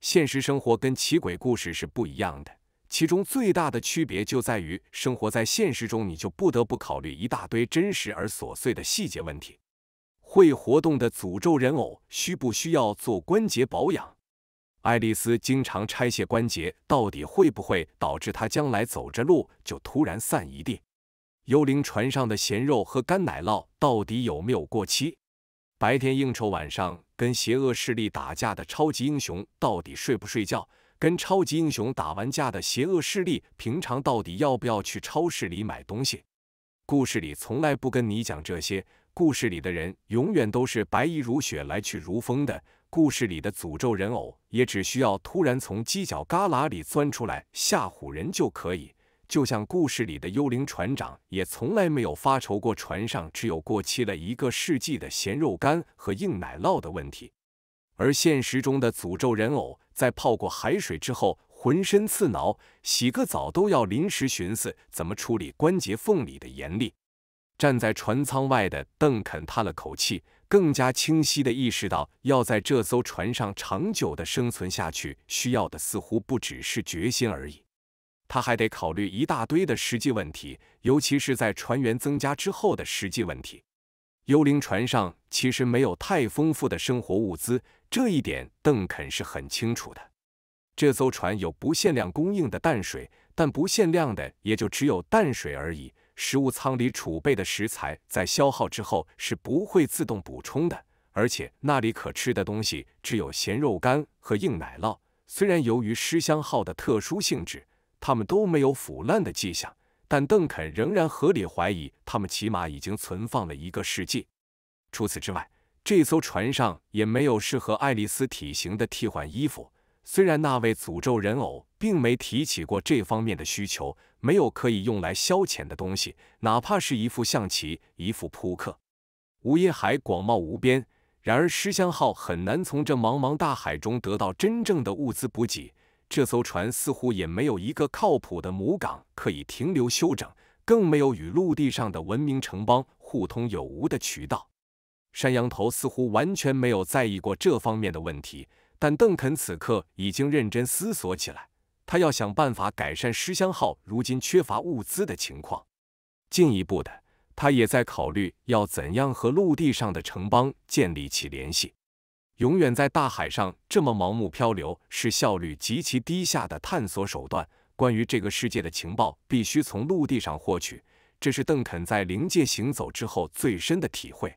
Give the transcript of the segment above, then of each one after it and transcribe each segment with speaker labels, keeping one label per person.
Speaker 1: 现实生活跟奇鬼故事是不一样的，其中最大的区别就在于，生活在现实中，你就不得不考虑一大堆真实而琐碎的细节问题。会活动的诅咒人偶需不需要做关节保养？爱丽丝经常拆卸关节，到底会不会导致她将来走着路就突然散一地？幽灵船上的咸肉和干奶酪到底有没有过期？白天应酬，晚上跟邪恶势力打架的超级英雄到底睡不睡觉？跟超级英雄打完架的邪恶势力平常到底要不要去超市里买东西？故事里从来不跟你讲这些，故事里的人永远都是白衣如雪，来去如风的。故事里的诅咒人偶也只需要突然从犄角旮旯里钻出来吓唬人就可以。就像故事里的幽灵船长也从来没有发愁过船上只有过期了一个世纪的咸肉干和硬奶酪的问题，而现实中的诅咒人偶在泡过海水之后浑身刺挠，洗个澡都要临时寻思怎么处理关节缝里的盐粒。站在船舱外的邓肯叹了口气，更加清晰的意识到，要在这艘船上长久的生存下去，需要的似乎不只是决心而已。他还得考虑一大堆的实际问题，尤其是在船员增加之后的实际问题。幽灵船上其实没有太丰富的生活物资，这一点邓肯是很清楚的。这艘船有不限量供应的淡水，但不限量的也就只有淡水而已。食物舱里储备的食材在消耗之后是不会自动补充的，而且那里可吃的东西只有咸肉干和硬奶酪。虽然由于尸箱号的特殊性质，他们都没有腐烂的迹象，但邓肯仍然合理怀疑他们起码已经存放了一个世纪。除此之外，这艘船上也没有适合爱丽丝体型的替换衣服。虽然那位诅咒人偶并没提起过这方面的需求，没有可以用来消遣的东西，哪怕是一副象棋、一副扑克。无垠海广袤无边，然而失香号很难从这茫茫大海中得到真正的物资补给。这艘船似乎也没有一个靠谱的母港可以停留休整，更没有与陆地上的文明城邦互通有无的渠道。山羊头似乎完全没有在意过这方面的问题，但邓肯此刻已经认真思索起来，他要想办法改善失乡号如今缺乏物资的情况。进一步的，他也在考虑要怎样和陆地上的城邦建立起联系。永远在大海上这么盲目漂流是效率极其低下的探索手段。关于这个世界的情报必须从陆地上获取，这是邓肯在灵界行走之后最深的体会。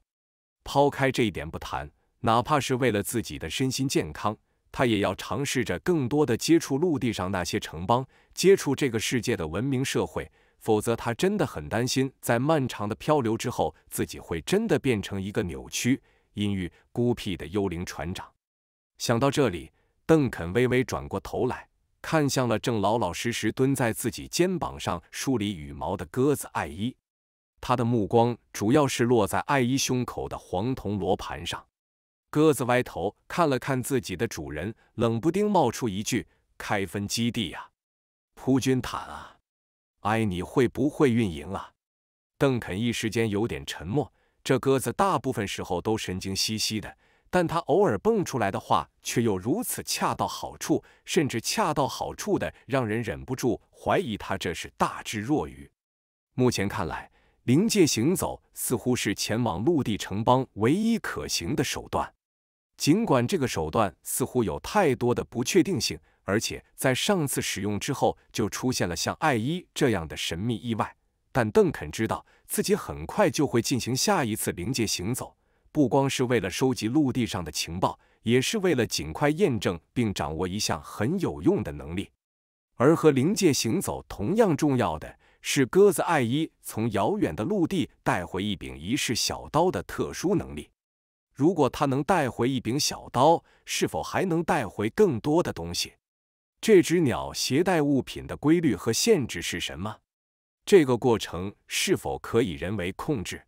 Speaker 1: 抛开这一点不谈，哪怕是为了自己的身心健康，他也要尝试着更多的接触陆地上那些城邦，接触这个世界的文明社会。否则，他真的很担心，在漫长的漂流之后，自己会真的变成一个扭曲。阴郁孤僻的幽灵船长，想到这里，邓肯微微转过头来看向了正老老实实蹲在自己肩膀上梳理羽毛的鸽子艾伊，他的目光主要是落在艾伊胸口的黄铜罗盘上。鸽子歪头看了看自己的主人，冷不丁冒出一句：“开分基地呀，铺军毯啊，艾，你会不会运营啊？”邓肯一时间有点沉默。这鸽子大部分时候都神经兮兮的，但它偶尔蹦出来的话，却又如此恰到好处，甚至恰到好处的让人忍不住怀疑它这是大智若愚。目前看来，灵界行走似乎是前往陆地城邦唯一可行的手段，尽管这个手段似乎有太多的不确定性，而且在上次使用之后就出现了像艾伊这样的神秘意外，但邓肯知道。自己很快就会进行下一次灵界行走，不光是为了收集陆地上的情报，也是为了尽快验证并掌握一项很有用的能力。而和灵界行走同样重要的是，鸽子艾伊从遥远的陆地带回一柄仪式小刀的特殊能力。如果他能带回一柄小刀，是否还能带回更多的东西？这只鸟携带物品的规律和限制是什么？这个过程是否可以人为控制？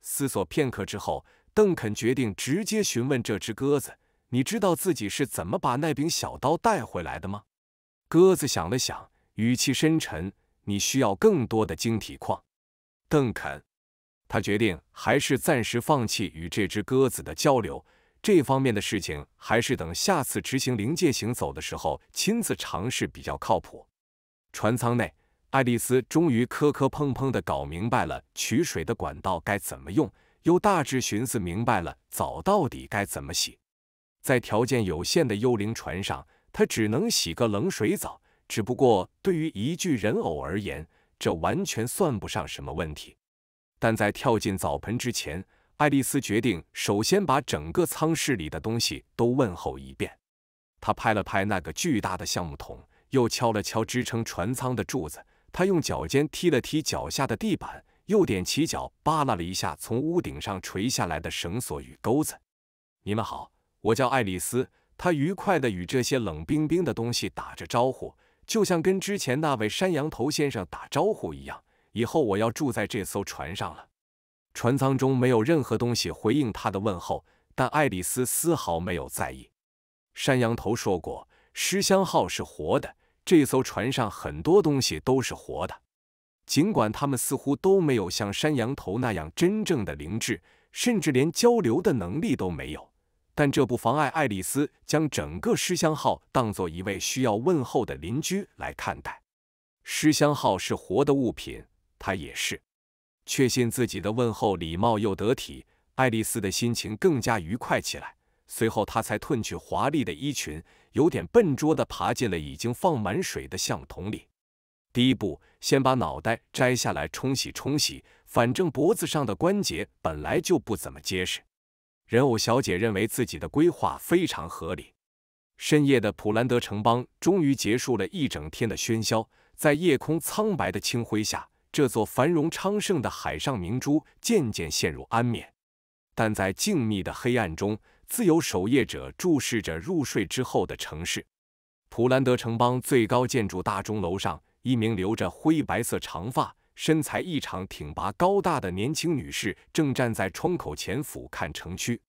Speaker 1: 思索片刻之后，邓肯决定直接询问这只鸽子：“你知道自己是怎么把那柄小刀带回来的吗？”鸽子想了想，语气深沉：“你需要更多的晶体矿。”邓肯他决定还是暂时放弃与这只鸽子的交流，这方面的事情还是等下次执行灵界行走的时候亲自尝试比较靠谱。船舱内。爱丽丝终于磕磕碰碰地搞明白了取水的管道该怎么用，又大致寻思明白了澡到底该怎么洗。在条件有限的幽灵船上，她只能洗个冷水澡。只不过对于一具人偶而言，这完全算不上什么问题。但在跳进澡盆之前，爱丽丝决定首先把整个舱室里的东西都问候一遍。她拍了拍那个巨大的橡木桶，又敲了敲支撑船舱的柱子。他用脚尖踢了踢脚下的地板，又踮起脚扒拉了一下从屋顶上垂下来的绳索与钩子。你们好，我叫爱丽丝。她愉快地与这些冷冰冰的东西打着招呼，就像跟之前那位山羊头先生打招呼一样。以后我要住在这艘船上了。船舱中没有任何东西回应她的问候，但爱丽丝丝毫没有在意。山羊头说过，尸箱号是活的。这艘船上很多东西都是活的，尽管他们似乎都没有像山羊头那样真正的灵智，甚至连交流的能力都没有，但这不妨碍爱丽丝将整个尸箱号当做一位需要问候的邻居来看待。尸箱号是活的物品，它也是。确信自己的问候礼貌又得体，爱丽丝的心情更加愉快起来。随后，她才褪去华丽的衣裙。有点笨拙地爬进了已经放满水的象桶里。第一步，先把脑袋摘下来冲洗冲洗，反正脖子上的关节本来就不怎么结实。人偶小姐认为自己的规划非常合理。深夜的普兰德城邦终于结束了一整天的喧嚣，在夜空苍白的清辉下，这座繁荣昌盛的海上明珠渐渐陷入安眠。但在静谧的黑暗中，自由守夜者注视着入睡之后的城市。普兰德城邦最高建筑大钟楼上，一名留着灰白色长发、身材异常挺拔高大的年轻女士正站在窗口前俯瞰城区。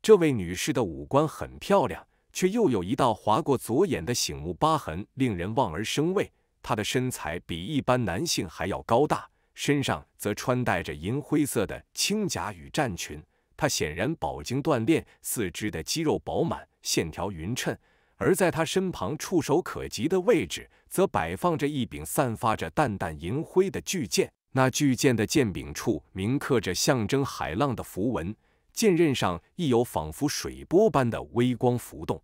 Speaker 1: 这位女士的五官很漂亮，却又有一道划过左眼的醒目疤痕，令人望而生畏。她的身材比一般男性还要高大，身上则穿戴着银灰色的轻甲与战裙。他显然饱经锻炼，四肢的肌肉饱满，线条匀称。而在他身旁触手可及的位置，则摆放着一柄散发着淡淡银灰的巨剑。那巨剑的剑柄处铭刻着象征海浪的符文，剑刃上亦有仿佛水波般的微光浮动。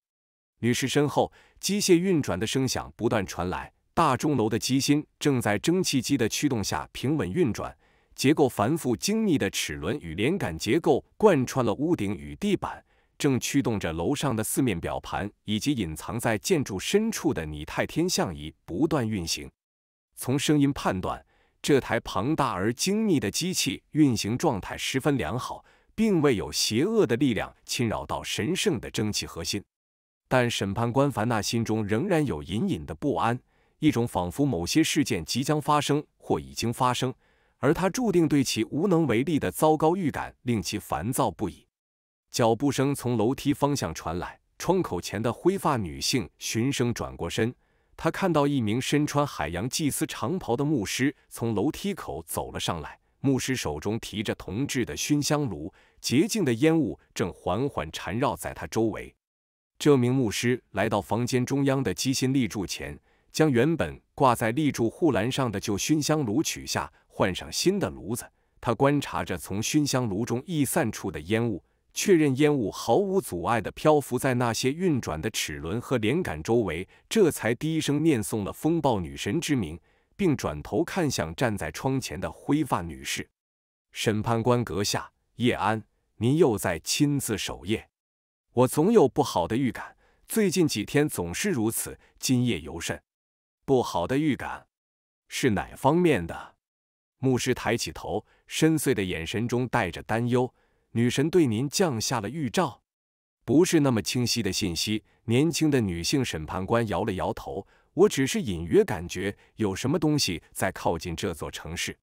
Speaker 1: 女士身后，机械运转的声响不断传来，大钟楼的机芯正在蒸汽机的驱动下平稳运转。结构繁复精密的齿轮与连杆结构贯穿了屋顶与地板，正驱动着楼上的四面表盘以及隐藏在建筑深处的拟态天象仪不断运行。从声音判断，这台庞大而精密的机器运行状态十分良好，并未有邪恶的力量侵扰到神圣的蒸汽核心。但审判官凡纳心中仍然有隐隐的不安，一种仿佛某些事件即将发生或已经发生。而他注定对其无能为力的糟糕预感令其烦躁不已。脚步声从楼梯方向传来，窗口前的灰发女性循声转过身，她看到一名身穿海洋祭司长袍的牧师从楼梯口走了上来。牧师手中提着铜制的熏香炉，洁净的烟雾正缓缓缠绕在他周围。这名牧师来到房间中央的机心立柱前，将原本挂在立柱护栏上的旧熏香炉取下。换上新的炉子，他观察着从熏香炉中逸散出的烟雾，确认烟雾毫无阻碍地漂浮在那些运转的齿轮和连杆周围，这才低声念诵了风暴女神之名，并转头看向站在窗前的灰发女士，审判官阁下，叶安，您又在亲自守夜，我总有不好的预感，最近几天总是如此，今夜尤甚。不好的预感是哪方面的？牧师抬起头，深邃的眼神中带着担忧。女神对您降下了预兆，不是那么清晰的信息。年轻的女性审判官摇了摇头。我只是隐约感觉有什么东西在靠近这座城市。